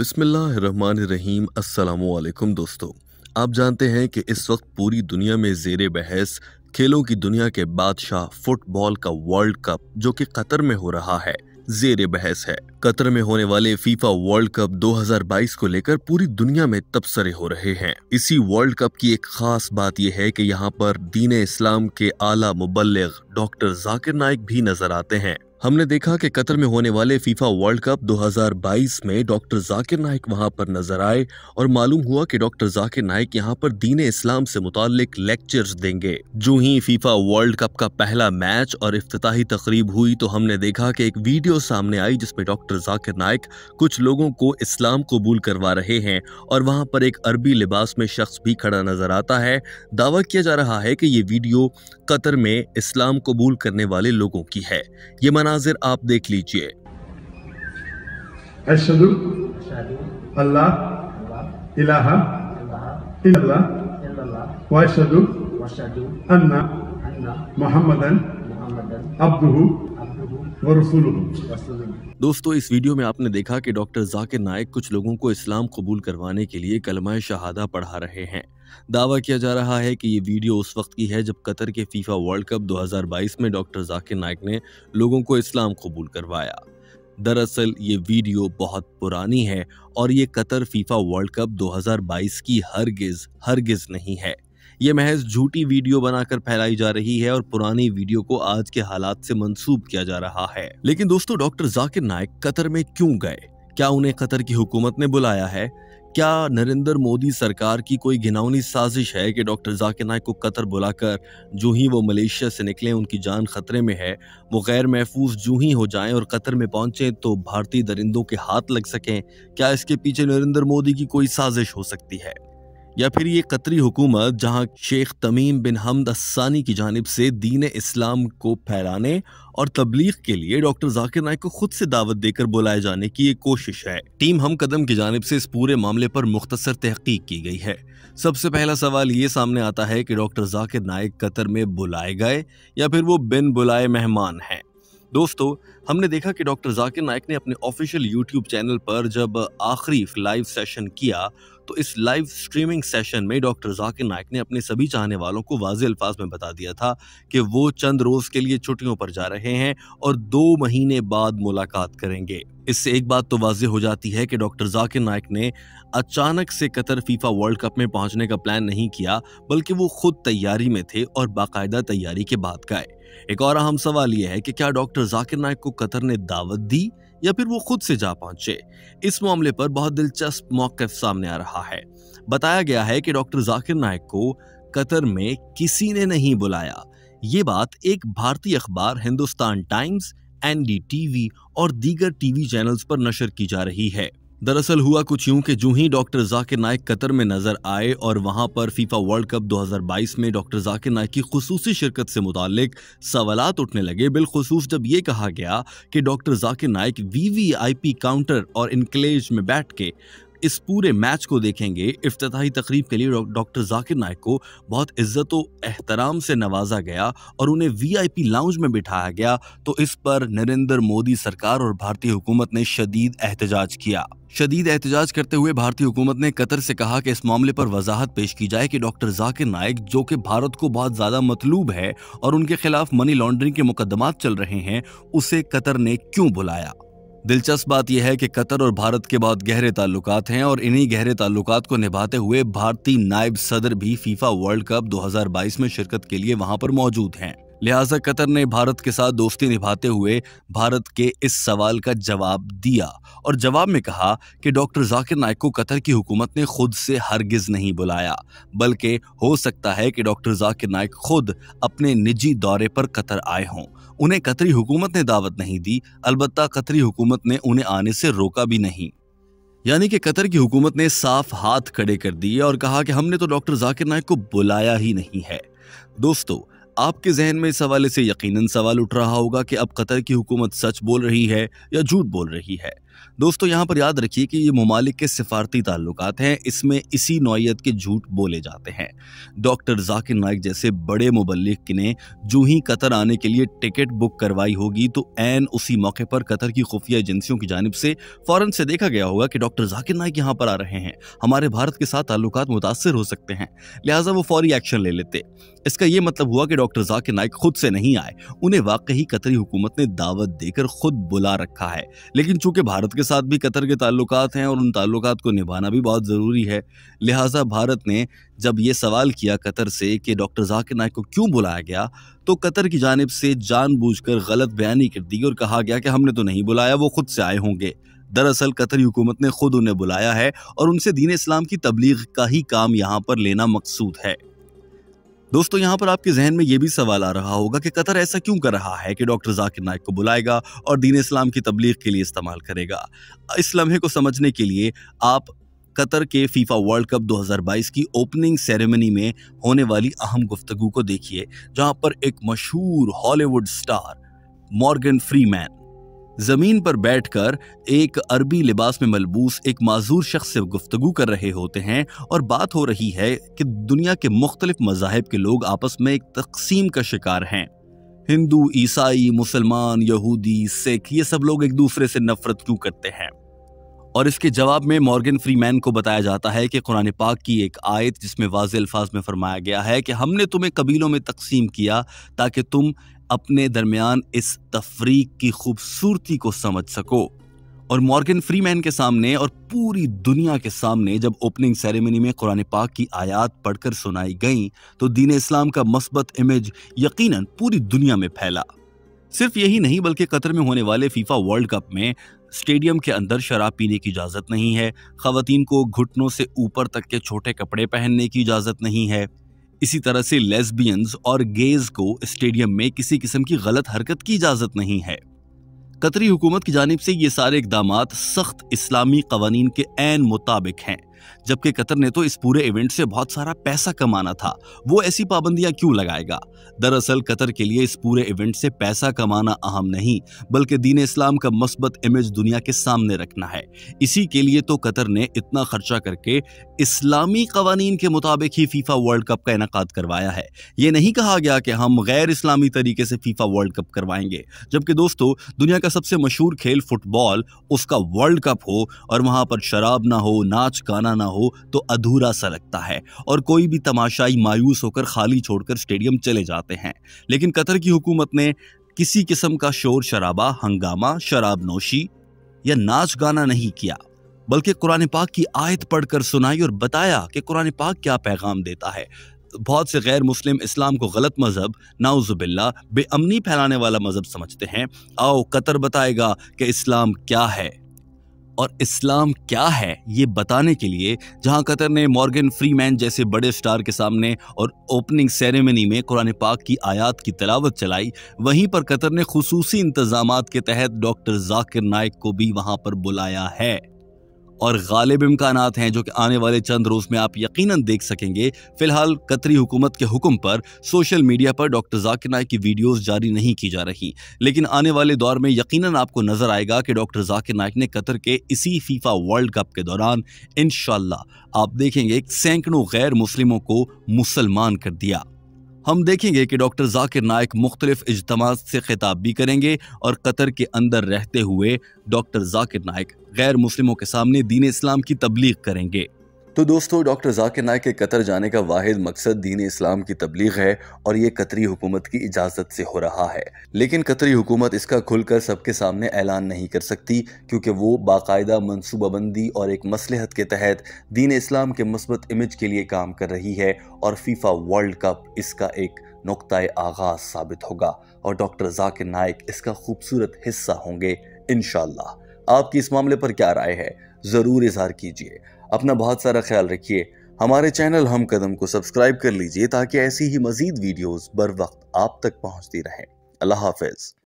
बिस्मिल्लाम अल्लाम दोस्तों आप जानते हैं कि इस वक्त पूरी दुनिया में जेर बहस खेलों की दुनिया के बादशाह फुटबॉल का वर्ल्ड कप जो कि कतर में हो रहा है जेर बहस है कतर में होने वाले फीफा वर्ल्ड कप 2022 को लेकर पूरी दुनिया में तबसरे हो रहे हैं इसी वर्ल्ड कप की एक खास बात यह है कि यहाँ पर दीन इस्लाम के आला मुबलग डॉक्टर जाकिर नाइक भी नजर आते हैं हमने देखा कि कतर में होने वाले फीफा वर्ल्ड कप 2022 में डॉक्टर जाकिर नायक वहां पर नजर आए और मालूम हुआ कि डॉक्टर जाकिर नायक यहां पर दीन इस्लाम से मुतालिक लेक्चर्स देंगे जो ही फीफा वर्ल्ड कप का पहला मैच और अफ्ताही तकरीब हुई तो हमने देखा कि एक वीडियो सामने आई जिसमें डॉक्टर जाकिर नायक कुछ लोगों को इस्लाम कबूल करवा रहे हैं और वहाँ पर एक अरबी लिबास में शख्स भी खड़ा नजर आता है दावा किया जा रहा है कि ये वीडियो कतर में इस्लाम कबूल करने वाले लोगों की है ये मना मनाजिर आप देख लीजिए मोहम्मद अब्दू दोस्तों इस वीडियो में आपने देखा कि डॉक्टर जाकिर नायक कुछ लोगों को इस्लाम कबूल करवाने के लिए कलमा शहादा पढ़ा रहे हैं दावा किया जा रहा है कि ये वीडियो उस वक्त की है जब कतर के फीफा वर्ल्ड कप 2022 में डॉक्टर जाकिर नायक ने लोगों को इस्लाम कबूल करवाया दरअसल ये वीडियो बहुत पुरानी है और ये कतर फीफा वर्ल्ड कप 2022 की हरगिज हरगिज नहीं है ये महज झूठी वीडियो बनाकर फैलाई जा रही है और पुरानी वीडियो को आज के हालात से मंसूब किया जा रहा है लेकिन दोस्तों डॉक्टर जाकिर नायक कतर में क्यों गए क्या उन्हें कतर की हुकूमत ने बुलाया है क्या नरेंद्र मोदी सरकार की कोई घिनौनी साजिश है कि डॉक्टर जाकिर नायक को कतर बुलाकर जो ही वो मलेशिया से निकले उनकी जान खतरे में है वो गैर महफूज जू ही हो जाएं और कतर में पहुंचे तो भारतीय दरिंदों के हाथ लग सकें क्या इसके पीछे नरेंद्र मोदी की कोई साजिश हो सकती है या फिर ये कतरी हुकूमत जहां शेख तमीम बिन हमद अस्सानी की जानब से दीन इस्लाम को फैलाने और तबलीग के लिए डॉक्टर जाकिर नायक को खुद से दावत देकर बुलाए जाने की ये कोशिश है टीम हम कदम की जानब से इस पूरे मामले पर मुख्तसर तहकीक की गई है सबसे पहला सवाल ये सामने आता है कि डॉक्टर जाकिर नायक कतर में बुलाए गए या फिर वो बिन बुलाए मेहमान हैं दोस्तों हमने देखा कि डॉक्टर जाकिर नायक ने अपने ऑफिशियल यूट्यूब चैनल पर जब आखिरी लाइव सेशन किया तो इस लाइव स्ट्रीमिंग सेशन में डॉक्टर जाकिर नायक ने अपने सभी चाहने वालों को वाज अल्फाज में बता दिया था कि वो चंद रोज़ के लिए छुट्टियों पर जा रहे हैं और दो महीने बाद मुलाकात करेंगे इससे एक बात तो वाज हो जाती है कि डॉक्टर जाकिर नायक ने अचानक से कतर फीफा वर्ल्ड कप में पहुंचने का प्लान नहीं किया बल्कि वो खुद तैयारी में थे और बाकायदा तैयारी के बाद गए एक और अहम सवाल यह है कि क्या डॉक्टर जाकिर नायक को कतर ने दावत दी या फिर वो खुद से जा पहुंचे इस मामले पर बहुत दिलचस्प मौकफ सामने आ रहा है बताया गया है कि डॉक्टर जाकिर नायक को कतर में किसी ने नहीं बुलाया ये बात एक भारतीय अखबार हिंदुस्तान टाइम्स एनडीटीवी और दीगर टीवी चैनल्स पर नशर की जा रही है दरअसल हुआ कुछ यूं कि जूं ही डॉक्टर जाकिर नायक कतर में नजर आए और वहां पर फीफा वर्ल्ड कप 2022 में डॉक्टर जाकिर नायक की खसूसी शिरकत से मुतल सवाल उठने लगे बिलखसूस जब ये कहा गया कि doctor Zakir Naik V V I P counter और इनक्लेज में बैठ के इस पूरे मैच को देखेंगे इफ्ताही तकरीब के लिए डॉक्टर जाकिर नायक को बहुत इज्जत एहतराम से नवाजा गया और उन्हें वीआईपी लाउंज में बिठाया गया तो इस पर नरेंद्र मोदी सरकार और भारतीय हुकूमत ने शदीद एहतजाज किया शदीद एहतजाज करते हुए भारतीय हुकूमत ने कतर से कहा कि इस मामले पर वजाहत पेश की जाए कि डॉक्टर जाकिर नायक जो कि भारत को बहुत ज़्यादा मतलूब है और उनके खिलाफ मनी लॉन्ड्रिंग के मुकदमात चल रहे हैं उसे कतर ने क्यों बुलाया दिलचस्प बात यह है कि कतर और भारत के बहुत गहरे ताल्लुकात हैं और इन्हीं गहरे ताल्लुकात को निभाते हुए भारतीय नायब सदर भी फीफा वर्ल्ड कप 2022 में शिरकत के लिए वहां पर मौजूद हैं लिहाजा कतर ने भारत के साथ दोस्ती निभाते हुए भारत के इस सवाल का जवाब दिया और जवाब में कहा कि डॉक्टर जाकिर नायक को कतर की हुकूमत ने खुद से हरगिज नहीं बुलाया बल्कि हो सकता है कि डॉक्टर जाकिर नायक खुद अपने निजी दौरे पर कतर आए हों उन्हें कतरी हुकूमत ने दावत नहीं दी अलबत् कतरी हुकूमत ने उन्हें आने से रोका भी नहीं यानी कि कतर की हुकूमत ने साफ हाथ खड़े कर दिए और कहा कि हमने तो डॉक्टर जाकिर नायक को बुलाया ही नहीं है दोस्तों आपके जहन में इस हवाले से यकीनन सवाल उठ रहा होगा कि अब कतर की हुकूमत सच बोल रही है या झूठ बोल रही है दोस्तों यहाँ पर याद रखिए कि ये ममालिक के सिफारती ताल्लुक हैं इसमें इसी नौीयत के झूठ बोले जाते हैं डॉक्टर जाकिर नाइक जैसे बड़े मुबलिक ने जूँ ही कतर आने के लिए टिकट बुक करवाई होगी तो एन उसी मौके पर कतर की खुफिया एजेंसियों की जानब से फ़ौरन से देखा गया होगा कि डॉक्टर जाकिर नाइक यहाँ पर आ रहे हैं हमारे भारत के साथ ताल्लुक मुतासर हो सकते हैं लिहाजा वो फौरी एक्शन ले लेते इसका ये मतलब हुआ कि डॉक्टर जाकिर नाइक खुद से नहीं आए उन्हें वाकई कतरी हुकूमत ने दावत देकर खुद बुला रखा है लेकिन चूंकि भारत भारत के साथ भी कतर के ताल्लुक हैं और उन ताल्लुक को निभाना भी बहुत ज़रूरी है लिहाजा भारत ने जब ये सवाल किया कतर से कि डॉक्टर जाकिर नायक को क्यों बुलाया गया तो कतर की जानब से जानबूझकर गलत बयानी कर दी और कहा गया कि हमने तो नहीं बुलाया वो खुद से आए होंगे दरअसल कतरी हुकूमत ने खुद उन्हें बुलाया है और उनसे दीन इस्लाम की तबलीग का ही काम यहाँ पर लेना मकसूद है दोस्तों यहाँ पर आपके जहन में ये भी सवाल आ रहा होगा कि कतर ऐसा क्यों कर रहा है कि डॉक्टर जाकिर नायक को बुलाएगा और दीन इस्लाम की तबलीग के लिए इस्तेमाल करेगा इस लम्हे को समझने के लिए आप कतर के फीफा वर्ल्ड कप 2022 की ओपनिंग सेरेमनी में होने वाली अहम गुफ्तगु को देखिए जहाँ पर एक मशहूर हॉलीवुड स्टार मॉर्गन फ्रीमैन जमीन पर बैठकर एक अरबी लिबास में मलबूस एक माजूर शख्स से गुफ्तगु कर रहे होते हैं और बात हो रही है कि दुनिया के मुख्तलिफ मजाहब के लोग आपस में एक तकसीम का शिकार हैं हिंदू ईसाई मुसलमान यहूदी सिख ये सब लोग एक दूसरे से नफरत क्यों करते हैं और इसके जवाब में मॉर्गन फ्रीमैन को बताया जाता है कि कुरान पाक की एक आयत जिसमें वाज अल्फाज में फरमाया गया है कि हमने तुम्हें कबीलों में तकसीम किया ताकि तुम अपने दरमियान इस तफरीक की खूबसूरती को समझ सको और मॉर्गन फ्रीमैन के सामने और पूरी दुनिया के सामने जब ओपनिंग सेरेमनी में कुरान पाक की आयात पढ़कर सुनाई गई तो दीन इस्लाम का मस्बत इमेज यकीनन पूरी दुनिया में फैला सिर्फ यही नहीं बल्कि कतर में होने वाले फीफा वर्ल्ड कप में स्टेडियम के अंदर शराब पीने की इजाज़त नहीं है खातन को घुटनों से ऊपर तक के छोटे कपड़े पहनने की इजाज़त नहीं है इसी तरह से लेस्बियंस और गेज को स्टेडियम में किसी किस्म की गलत हरकत की इजाजत नहीं है कतरी हुकूमत की जानब से ये सारे इकदाम सख्त इस्लामी कवानीन के मुताबिक हैं जबकि कतर ने तो इस पूरे इवेंट से बहुत सारा पैसा कमाना था वो ऐसी पाबंदियां क्यों लगाएगा दरअसल कतर के लिए इस पूरे इवेंट से पैसा कमाना अहम नहीं बल्कि दीन इस्लाम का मस्बत इमेज दुनिया के सामने रखना है इसी के लिए तो कतर ने इतना खर्चा करके इस्लामी कवानीन के मुताबिक ही फीफा वर्ल्ड कप का इनका करवाया है ये नहीं कहा गया कि हम गैर इस्लामी तरीके से फीफा वर्ल्ड कप करवाएंगे जबकि दोस्तों दुनिया का सबसे मशहूर खेल फुटबॉल उसका वर्ल्ड कप हो और वहां पर शराब ना हो नाच गाना ना हो तो अधूरा सा लगता है और कोई भी तमाशाई मायूस होकर खाली छोड़कर स्टेडियम चले जाते हैं लेकिन कतर की हुकूमत ने किसी किस्म का शोर शराबा हंगामा शराब नोशी या नाच गाना नहीं किया बल्कि कुरान पाक की आयत पढ़कर सुनाई और बताया कि कुरान पाक क्या पैगाम देता है बहुत से गैर मुस्लिम इस्लाम को गलत मज़हब नाउजुबिल्ला बेअमनी फैलाने वाला मज़हब समझते हैं आओ कतर बताएगा कि इस्लाम क्या है और इस्लाम क्या है ये बताने के लिए जहां कतर ने मॉर्गन फ्रीमैन जैसे बड़े स्टार के सामने और ओपनिंग सेरेमनी में कुरान पाक की आयात की तलावत चलाई वहीं पर कतर ने खसूसी इंतजाम के तहत डॉक्टर जाकिर नायक को भी वहां पर बुलाया है और गालिब इम्कान हैं जो कि आने वाले चंद रोज में आप यकीन देख सकेंगे फिलहाल कतरी हुकूमत के हुक्म पर सोशल मीडिया पर डॉक्टर जाकिर नायक की वीडियोज जारी नहीं की जा रही लेकिन आने वाले दौर में यकीन आपको नजर आएगा कि डॉक्टर जाकिर नायक ने कतर के इसी फीफा वर्ल्ड कप के दौरान इन आप देखेंगे सैकड़ों गैर मुस्लिमों को मुसलमान कर दिया हम देखेंगे कि डॉक्टर जाकिर नायक मुख्तलिफ इजतम से खिताब भी करेंगे और कतर के अंदर रहते हुए डॉक्टर जाकिर नायक गैर मुस्लिमों के सामने दीन इस्लाम की तबलीग करेंगे तो दोस्तों डॉक्टर जाकिर नायक के कतर जाने का वाहिद मकसद दीन इस्लाम की तबलीग है और ये कतरी हुकूमत की इजाज़त से हो रहा है लेकिन कतरी हुकूमत इसका खुलकर सबके सामने ऐलान नहीं कर सकती क्योंकि वो बाकायदा मनसूबाबंदी और एक मसलहत के तहत दीन इस्लाम के मस्बत इमेज के लिए काम कर रही है और फीफा वर्ल्ड कप इसका एक नुक़ आगाज़ साबित होगा और डॉक्टर जाकिर नायक इसका खूबसूरत हिस्सा होंगे इनशाला आपकी इस मामले पर क्या राय है ज़रूर इजहार कीजिए अपना बहुत सारा ख्याल रखिए हमारे चैनल हम कदम को सब्सक्राइब कर लीजिए ताकि ऐसी ही मजीद वीडियोस बर वक्त आप तक पहुंचती रहे अल्लाह हाफिज़